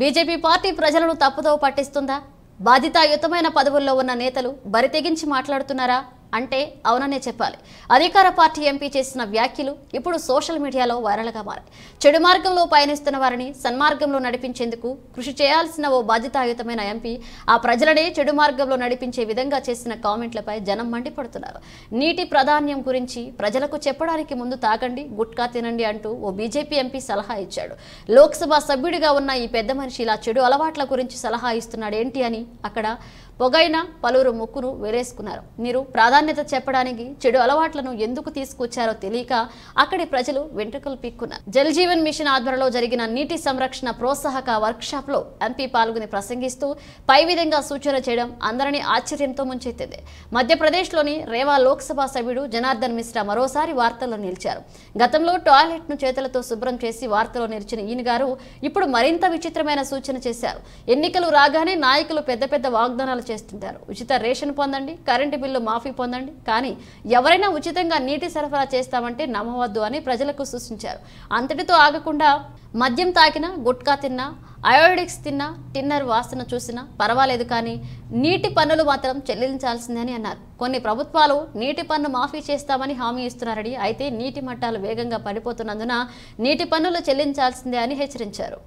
BJP party ప్రజలను తప్పుదో పట్టిస్తుందా బాధితాయుతమైన పదవుల్లో ఉన్న నేతలు బరితెగించి మాట్లాడుతున్నారా అంటే అవుననే చెప్పాలి అధికార పార్టీ ఎంపీ చేసిన వ్యాఖ్యలు ఇప్పుడు సోషల్ మీడియాలో వైరల్గా మారాయి చెడు మార్గంలో పయనిస్తున్న వారిని సన్మార్గంలో నడిపించేందుకు కృషి చేయాల్సిన ఓ బాధ్యతాయుతమైన ఎంపీ ఆ ప్రజలనే చెడు మార్గంలో నడిపించే విధంగా చేసిన కామెంట్లపై జనం మండిపడుతున్నారు నీటి ప్రాధాన్యం గురించి ప్రజలకు చెప్పడానికి ముందు తాగండి గుట్కా తినండి అంటూ ఓ బీజేపీ ఎంపీ సలహా ఇచ్చాడు లోక్సభ సభ్యుడిగా ఉన్న ఈ పెద్ద మనిషి ఇలా చెడు అలవాట్ల గురించి సలహా ఇస్తున్నాడేంటి అని అక్కడ పొగైన పలువురు ముక్కును వేరేసుకున్నారు మీరు ప్రాధాన్యం ప్రాధాన్యత చెప్పడానికి చెడు అలవాట్లను ఎందుకు తీసుకొచ్చారో తెలియక అక్కడి ప్రజలు వెంట్రుకలు పీక్కున్నారు జల్ జీవన్ మిషన్ ఆధ్వర్యంలో జరిగిన నీటి సంరక్షణ ప్రోత్సాహక వర్క్షాప్ లో ఎంపీ పాల్గొని ప్రసంగిస్తూ పై విధంగా సూచన చేయడం అందరినీ ఆశ్చర్యంతో ముంచెత్తింది లోని రేవా లోక్సభ సభ్యుడు జనార్దన్ మిశ్రా మరోసారి వార్తల్లో నిలిచారు గతంలో టాయిలెట్ ను చేతులతో శుభ్రం చేసి వార్తలో నిలిచిన ఈయన గారు ఇప్పుడు మరింత విచిత్రమైన సూచన చేశారు ఎన్నికలు రాగానే నాయకులు పెద్ద పెద్ద వాగ్దానాలు చేస్తుంటారు ఉచిత రేషన్ పొందండి కరెంటు బిల్లు మాఫీ పొందండి పొందండి కానీ ఎవరైనా ఉచితంగా నీటి సరఫరా చేస్తామంటే నమ్మవద్దు అని ప్రజలకు సూచించారు అంతటితో ఆగకుండా మద్యం తాకినా గుట్కా తిన్నా అయోడిక్స్ తిన్నా టిన్నర్ వాసన చూసినా పర్వాలేదు కానీ నీటి పన్నులు మాత్రం చెల్లించాల్సిందని అన్నారు కొన్ని ప్రభుత్వాలు నీటి పన్ను మాఫీ చేస్తామని హామీ ఇస్తున్నారని అయితే నీటి మట్టాలు వేగంగా పడిపోతున్నందున నీటి పన్నులు చెల్లించాల్సిందే అని హెచ్చరించారు